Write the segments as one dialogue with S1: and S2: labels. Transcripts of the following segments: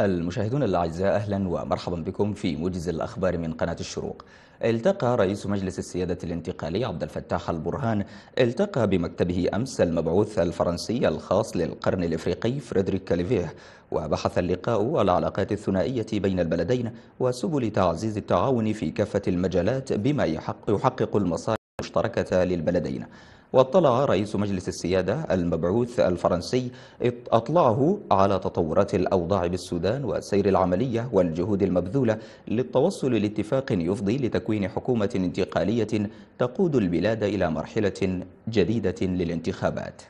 S1: المشاهدون الأعزاء أهلا ومرحبا بكم في موجز الأخبار من قناة الشروق التقى رئيس مجلس السيادة الانتقالي عبد الفتاح البرهان التقى بمكتبه أمس المبعوث الفرنسي الخاص للقرن الإفريقي فريدريك كاليفيه وبحث اللقاء العلاقات الثنائية بين البلدين وسبل تعزيز التعاون في كافة المجالات بما يحقق المصالح المشتركة للبلدين واطلع رئيس مجلس السيادة المبعوث الفرنسي أطلعه على تطورات الأوضاع بالسودان وسير العملية والجهود المبذولة للتوصل لاتفاق يفضي لتكوين حكومة انتقالية تقود البلاد إلى مرحلة جديدة للانتخابات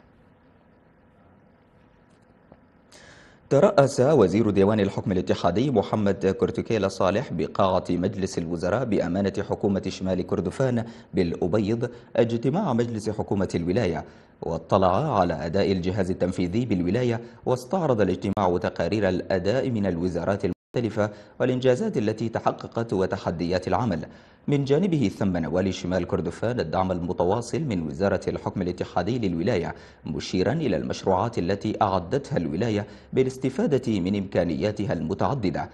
S1: ترأس وزير ديوان الحكم الاتحادي محمد كرتكيلا صالح بقاعة مجلس الوزراء بأمانة حكومة شمال كردفان بالأبيض اجتماع مجلس حكومة الولاية واطلع على أداء الجهاز التنفيذي بالولاية واستعرض الاجتماع تقارير الأداء من الوزارات المختلفة والإنجازات التي تحققت وتحديات العمل من جانبه ثم نوال شمال كردفان الدعم المتواصل من وزارة الحكم الاتحادي للولاية مشيرا إلى المشروعات التي أعدتها الولاية بالاستفادة من إمكانياتها المتعددة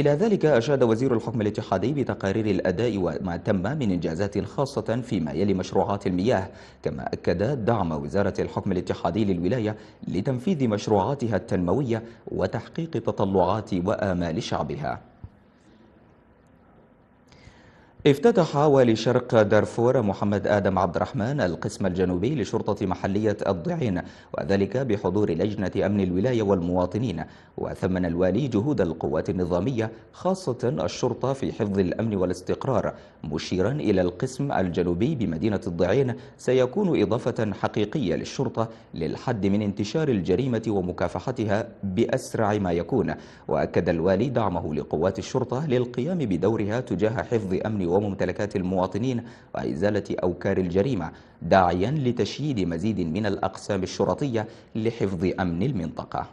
S1: إلى ذلك أشاد وزير الحكم الاتحادي بتقارير الأداء وما تم من إنجازات خاصة فيما يلي مشروعات المياه كما أكد دعم وزارة الحكم الاتحادي للولاية لتنفيذ مشروعاتها التنموية وتحقيق تطلعات وآمال شعبها افتتح والي شرق دارفور محمد آدم عبد الرحمن القسم الجنوبي لشرطة محلية الضعين وذلك بحضور لجنة أمن الولاية والمواطنين وثمن الوالي جهود القوات النظامية خاصة الشرطة في حفظ الأمن والاستقرار مشيرا إلى القسم الجنوبي بمدينة الضعين سيكون إضافة حقيقية للشرطة للحد من انتشار الجريمة ومكافحتها بأسرع ما يكون وأكد الوالي دعمه لقوات الشرطة للقيام بدورها تجاه حفظ أمن وممتلكات المواطنين وإزالة أوكار الجريمة داعيا لتشييد مزيد من الأقسام الشرطية لحفظ أمن المنطقة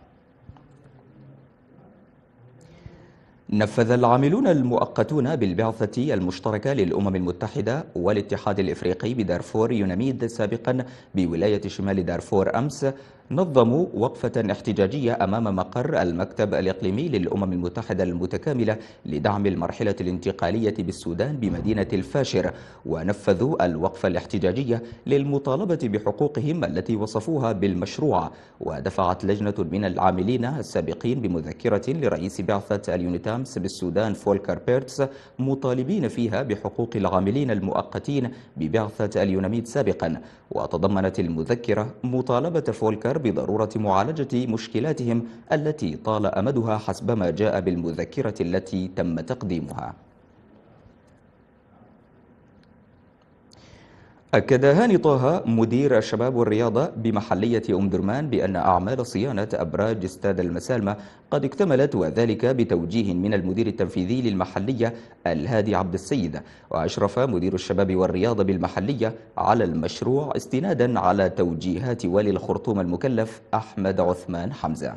S1: نفذ العاملون المؤقتون بالبعثة المشتركة للأمم المتحدة والاتحاد الإفريقي بدارفور يوناميد سابقا بولاية شمال دارفور أمس نظموا وقفة احتجاجية أمام مقر المكتب الإقليمي للأمم المتحدة المتكاملة لدعم المرحلة الانتقالية بالسودان بمدينة الفاشر ونفذوا الوقفة الاحتجاجية للمطالبة بحقوقهم التي وصفوها بالمشروع ودفعت لجنة من العاملين السابقين بمذكرة لرئيس بعثة اليونتام أمس بالسودان فولكر بيرتس مطالبين فيها بحقوق العاملين المؤقتين ببعثة اليوناميد سابقا وتضمنت المذكرة مطالبة فولكر بضرورة معالجة مشكلاتهم التي طال أمدها حسبما جاء بالمذكرة التي تم تقديمها أكد هاني طه مدير الشباب والرياضة بمحلية أم درمان بأن أعمال صيانة أبراج استاد المسالمة قد اكتملت وذلك بتوجيه من المدير التنفيذي للمحلية الهادي عبد السيد وأشرف مدير الشباب والرياضة بالمحلية على المشروع استنادا على توجيهات والي الخرطوم المكلف أحمد عثمان حمزة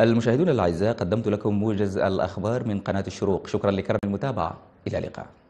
S1: المشاهدون الأعزاء قدمت لكم موجز الأخبار من قناة الشروق شكرا لكرم المتابعة إلى اللقاء